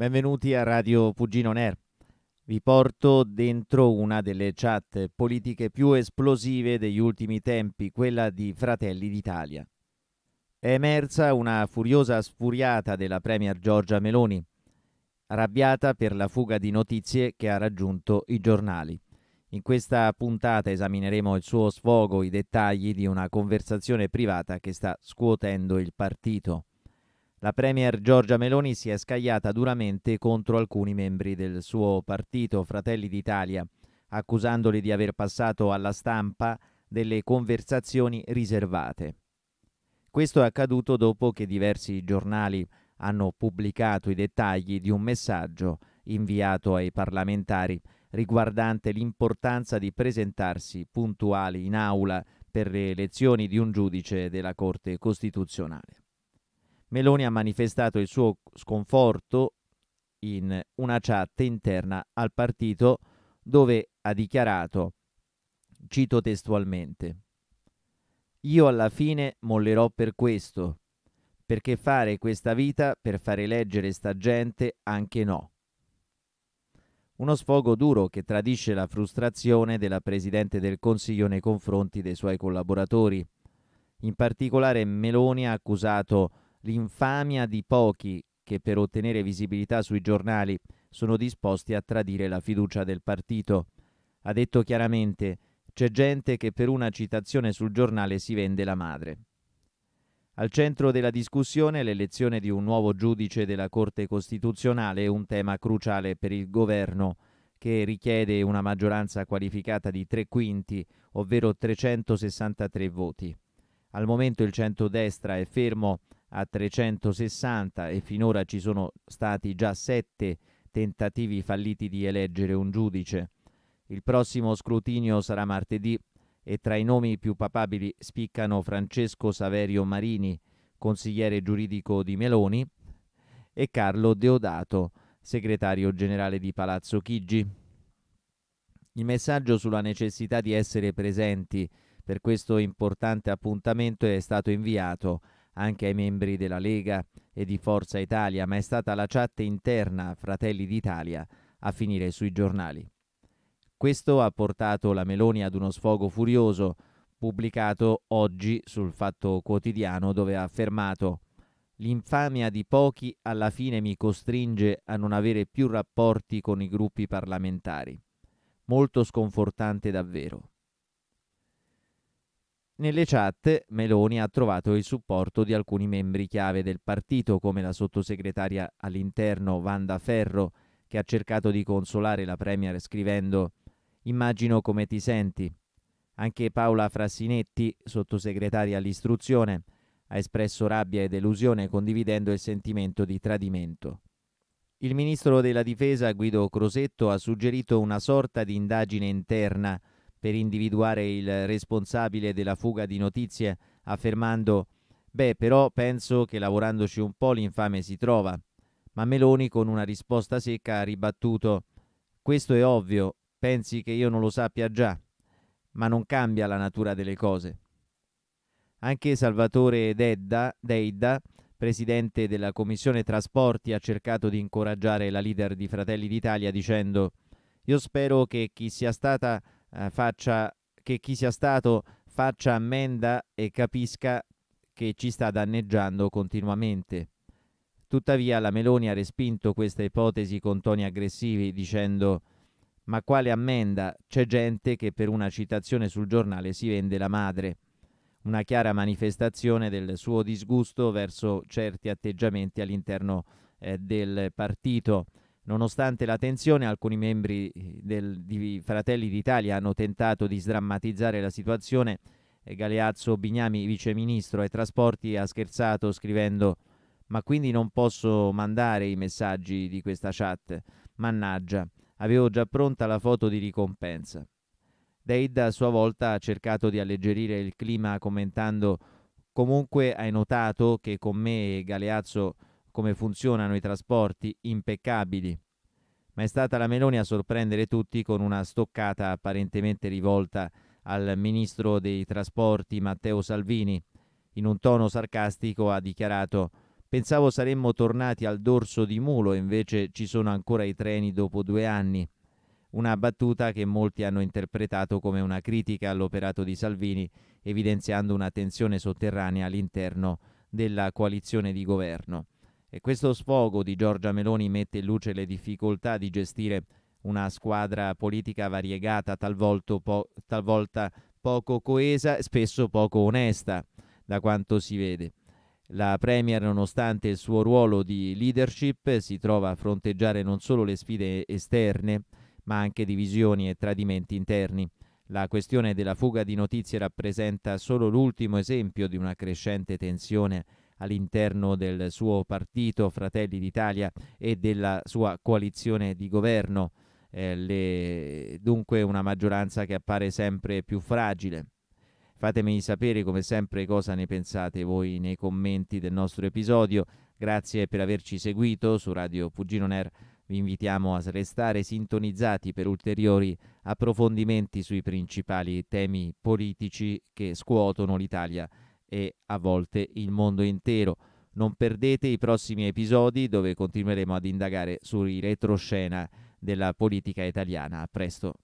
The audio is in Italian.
Benvenuti a Radio Pugino Ner. Vi porto dentro una delle chat politiche più esplosive degli ultimi tempi, quella di Fratelli d'Italia. È emersa una furiosa sfuriata della Premier Giorgia Meloni, arrabbiata per la fuga di notizie che ha raggiunto i giornali. In questa puntata esamineremo il suo sfogo, i dettagli di una conversazione privata che sta scuotendo il partito. La Premier Giorgia Meloni si è scagliata duramente contro alcuni membri del suo partito, Fratelli d'Italia, accusandoli di aver passato alla stampa delle conversazioni riservate. Questo è accaduto dopo che diversi giornali hanno pubblicato i dettagli di un messaggio inviato ai parlamentari riguardante l'importanza di presentarsi puntuali in aula per le elezioni di un giudice della Corte Costituzionale. Meloni ha manifestato il suo sconforto in una chat interna al partito dove ha dichiarato, cito testualmente, Io alla fine mollerò per questo, perché fare questa vita per fare leggere sta gente anche no. Uno sfogo duro che tradisce la frustrazione della Presidente del Consiglio nei confronti dei suoi collaboratori. In particolare Meloni ha accusato l'infamia di pochi che per ottenere visibilità sui giornali sono disposti a tradire la fiducia del partito. Ha detto chiaramente c'è gente che per una citazione sul giornale si vende la madre. Al centro della discussione l'elezione di un nuovo giudice della Corte Costituzionale è un tema cruciale per il governo che richiede una maggioranza qualificata di tre quinti, ovvero 363 voti. Al momento il centrodestra è fermo a 360 e finora ci sono stati già sette tentativi falliti di eleggere un giudice. Il prossimo scrutinio sarà martedì e tra i nomi più papabili spiccano Francesco Saverio Marini, consigliere giuridico di Meloni, e Carlo Deodato, segretario generale di Palazzo Chigi. Il messaggio sulla necessità di essere presenti per questo importante appuntamento è stato inviato anche ai membri della Lega e di Forza Italia, ma è stata la chat interna Fratelli d'Italia a finire sui giornali. Questo ha portato la Meloni ad uno sfogo furioso, pubblicato oggi sul Fatto Quotidiano, dove ha affermato L'infamia di pochi alla fine mi costringe a non avere più rapporti con i gruppi parlamentari. Molto sconfortante davvero. Nelle chat Meloni ha trovato il supporto di alcuni membri chiave del partito, come la sottosegretaria all'interno Vanda Ferro, che ha cercato di consolare la Premier scrivendo Immagino come ti senti. Anche Paola Frassinetti, sottosegretaria all'istruzione, ha espresso rabbia e delusione condividendo il sentimento di tradimento. Il ministro della difesa Guido Crosetto ha suggerito una sorta di indagine interna per individuare il responsabile della fuga di notizie affermando beh però penso che lavorandoci un po' l'infame si trova, ma Meloni con una risposta secca ha ribattuto questo è ovvio, pensi che io non lo sappia già, ma non cambia la natura delle cose. Anche Salvatore Dedda, Deidda, presidente della Commissione Trasporti, ha cercato di incoraggiare la leader di Fratelli d'Italia dicendo io spero che chi sia stata eh, faccia, che chi sia stato faccia ammenda e capisca che ci sta danneggiando continuamente. Tuttavia la Meloni ha respinto questa ipotesi con toni aggressivi dicendo ma quale ammenda? C'è gente che per una citazione sul giornale si vende la madre. Una chiara manifestazione del suo disgusto verso certi atteggiamenti all'interno eh, del partito. Nonostante la tensione, alcuni membri eh, del, di Fratelli d'Italia hanno tentato di sdrammatizzare la situazione. Galeazzo Bignami, viceministro ai trasporti, ha scherzato scrivendo «Ma quindi non posso mandare i messaggi di questa chat? Mannaggia, avevo già pronta la foto di ricompensa». Deid a sua volta ha cercato di alleggerire il clima commentando «Comunque hai notato che con me e Galeazzo come funzionano i trasporti impeccabili, ma è stata la Meloni a sorprendere tutti con una stoccata apparentemente rivolta al ministro dei trasporti Matteo Salvini. In un tono sarcastico ha dichiarato Pensavo saremmo tornati al dorso di mulo, invece ci sono ancora i treni dopo due anni. Una battuta che molti hanno interpretato come una critica all'operato di Salvini, evidenziando una tensione sotterranea all'interno della coalizione di governo. E questo sfogo di Giorgia Meloni mette in luce le difficoltà di gestire una squadra politica variegata, talvolta, po- talvolta poco coesa e spesso poco onesta, da quanto si vede. La Premier, nonostante il suo ruolo di leadership, si trova a fronteggiare non solo le sfide esterne, ma anche divisioni e tradimenti interni. La questione della fuga di notizie rappresenta solo l'ultimo esempio di una crescente tensione all'interno del suo partito Fratelli d'Italia e della sua coalizione di governo, eh, le... dunque una maggioranza che appare sempre più fragile. Fatemi sapere come sempre cosa ne pensate voi nei commenti del nostro episodio. Grazie per averci seguito su Radio Pugino Ner. Vi invitiamo a restare sintonizzati per ulteriori approfondimenti sui principali temi politici che scuotono l'Italia e a volte il mondo intero. Non perdete i prossimi episodi dove continueremo ad indagare sui retroscena della politica italiana. A presto.